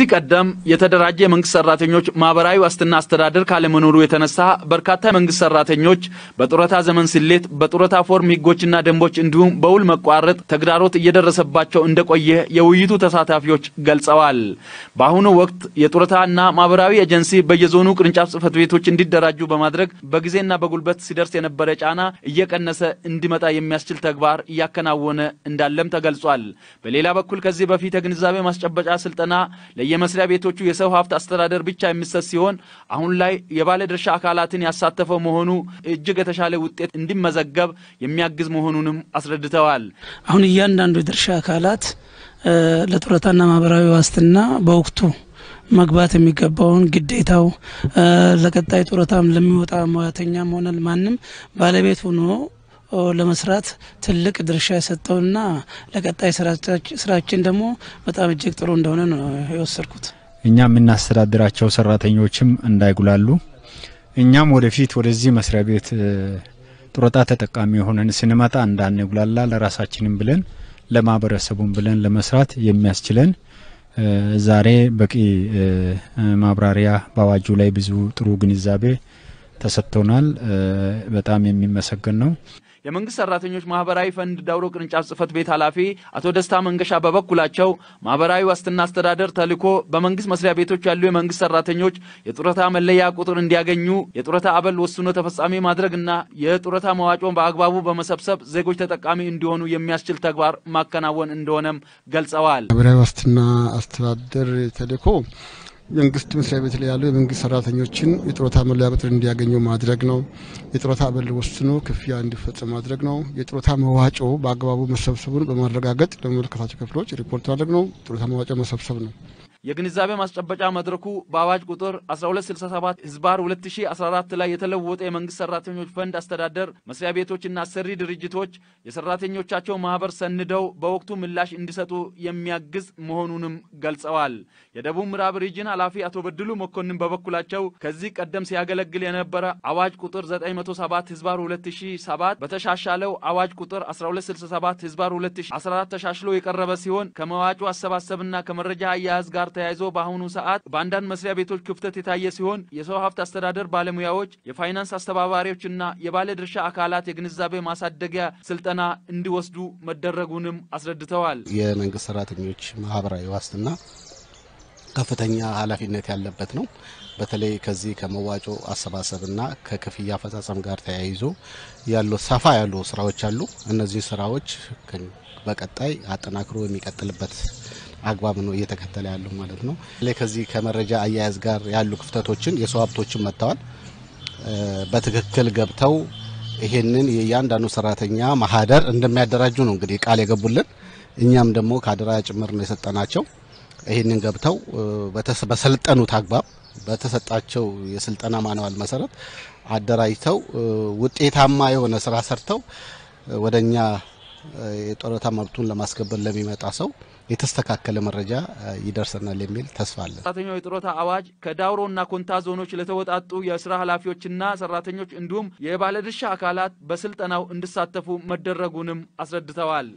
ከዚህ ቀደም የተደራጀ የመንግስት ሰራተኞች ማህበራዊ ዋስትና አስተዳደር ካለመኖሩ የተነሳ በርካታ የመንግስት ሰራተኞች በጡረታ ዘመን ስሌት፣ በጡረታ ፎርም ህጎችና ደንቦች እንዲሁም በውል መቋረጥ ተግዳሮት እየደረሰባቸው እንደቆየ የውይይቱ ተሳታፊዎች ገልጸዋል። በአሁኑ ወቅት የጡረታና ማህበራዊ ኤጀንሲ በየዞኑ ቅርንጫፍ ጽህፈት ቤቶች እንዲደራጁ በማድረግ በጊዜና በጉልበት ሲደርስ የነበረ ጫና እየቀነሰ እንዲመጣ የሚያስችል ተግባር እያከናወነ እንዳለም ተገልጿል። በሌላ በኩል ከዚህ በፊት የግንዛቤ ማስጨበጫ ስልጠና የመስሪያ ቤቶቹ የሰው ሀብት አስተዳደር ብቻ የሚሰጥ ሲሆን አሁን ላይ የባለድርሻ አካላትን ያሳተፈ መሆኑ እጅግ የተሻለ ውጤት እንዲመዘገብ የሚያግዝ መሆኑንም አስረድተዋል። አሁን እያንዳንዱ የድርሻ አካላት ለጡረታና ማህበራዊ ዋስትና በወቅቱ መግባት የሚገባውን ግዴታው ለቀጣይ ጡረታም ለሚወጣ ሙያተኛም ሆነ ማንም ባለቤት ሆኖ ለመስራት ትልቅ ድርሻ የሰጠውና ለቀጣይ ስራችን ደግሞ በጣም እጅግ ጥሩ እንደሆነ ነው የወሰድኩት። እኛ የምናስተዳድራቸው ሰራተኞችም እንዳይጉላሉ እኛም ወደፊት ወደዚህ መስሪያ ቤት ጡረታ ተጠቃሚ የሆነን ስንመጣ እንዳንጉላላ ለራሳችንም ብለን ለማህበረሰቡም ብለን ለመስራት የሚያስችለን ዛሬ በቂ ማብራሪያ በአዋጁ ላይ ብዙ ጥሩ ግንዛቤ ተሰጥቶናል። በጣም የሚመሰገን ነው። የመንግስት ሰራተኞች ማህበራዊ ፈንድ ዳውሮ ቅርንጫፍ ጽህፈት ቤት ኃላፊ አቶ ደስታ መንገሻ በበኩላቸው ማህበራዊ ዋስትና አስተዳደር ተልዕኮ በመንግስት መስሪያ ቤቶች ያሉ የመንግስት ሰራተኞች የጡረታ መለያ ቁጥር እንዲያገኙ የጡረታ አበል ወስኖ ተፈጻሚ ማድረግና የጡረታ መዋጮን በአግባቡ በመሰብሰብ ዜጎች ተጠቃሚ እንዲሆኑ የሚያስችል ተግባር ማከናወን እንደሆነም ገልጸዋል። ማህበራዊ ዋስትና አስተዳደር ተልዕኮ መንግስት መስሪያ ቤት ላይ ያሉ የመንግስት ሰራተኞችን የጥሮታ መለያ ብድር እንዲያገኙ ማድረግ ነው። የጥሮታ አበል ወስኖ ክፍያ እንዲፈጸም ማድረግ ነው። የጥሮታ መዋጮ በአግባቡ መሰብሰቡን በማረጋገጥ ለመመለከታቸው ክፍሎች ሪፖርት ማድረግ ነው። ጡረታ መዋጮ መሰብሰብ ነው። የግንዛቤ ማስጨበጫ መድረኩ በአዋጅ ቁጥር 1267 ህዝባር 2014 ላይ የተለወጠ የመንግስት ሰራተኞች ፈንድ አስተዳደር መስሪያ ቤቶችና ሰሪ ድርጅቶች የሰራተኞቻቸው ማህበር ሰንደው በወቅቱ ምላሽ እንዲሰጡ የሚያግዝ መሆኑንም ገልጸዋል። የደቡብ ምዕራብ ሪጅን ኃላፊ አቶ በድሉ መኮንን በበኩላቸው ከዚህ ቀደም ሲያገለግል የነበረ አዋጅ ቁጥር 907 ህዝባር 2007 በተሻሻለው አዋጅ ቁጥር 1267 ህዝባር 2014 ተሻሽሎ የቀረበ ሲሆን ከመዋጩ አሰባሰብና ከመረጃ አያያዝ ጋር ተያይዞ በአሁኑ ሰዓት በአንዳንድ መስሪያ ቤቶች ክፍተት የታየ ሲሆን የሰው ሀብት አስተዳደር ባለሙያዎች፣ የፋይናንስ የባለ የባለድርሻ አካላት የግንዛቤ ማሳደጊያ ስልጠና እንዲወስዱ መደረጉንም አስረድተዋል። የመንግስት ሰራተኞች ማህበራዊ ዋስትና ከፍተኛ ኃላፊነት ያለበት ነው። በተለይ ከዚህ ከመዋጮ አሰባሰብና ከክፍያ አፈጻጸም ጋር ተያይዞ ያሉ ሰፋ ያሉ ስራዎች አሉ። እነዚህ ስራዎች በቀጣይ አጠናክሮ የሚቀጥልበት አግባብ ነው እየተከተለ ያለው ማለት ነው። ከዚህ ከመረጃ አያያዝ ጋር ያሉ ክፍተቶችን የሰው ሀብቶችን መጥተዋል በትክክል ገብተው ይሄንን የእያንዳንዱ ሰራተኛ ማህደር እንደሚያደራጁ ነው እንግዲህ ቃል የገቡልን። እኛም ደግሞ ከአደራ ጭምር ነው የሰጠናቸው። ይህንን ገብተው በሰለጠኑት አግባብ በተሰጣቸው የስልጠና ማንዋል መሰረት አደራጅተው ውጤታማ የሆነ ስራ ሰርተው ወደ እኛ የጡረታ መብቱን ለማስከበር ለሚመጣ ሰው የተስተካከለ መረጃ ይደርሰናል የሚል ተስፋ አለን። ሰራተኛው የጥሮታ አዋጅ ከዳውሮና ኮንታ ዞኖች ለተወጣጡ የስራ ኃላፊዎችና ሰራተኞች እንዲሁም የባለድርሻ አካላት በስልጠናው እንዲሳተፉ መደረጉንም አስረድተዋል።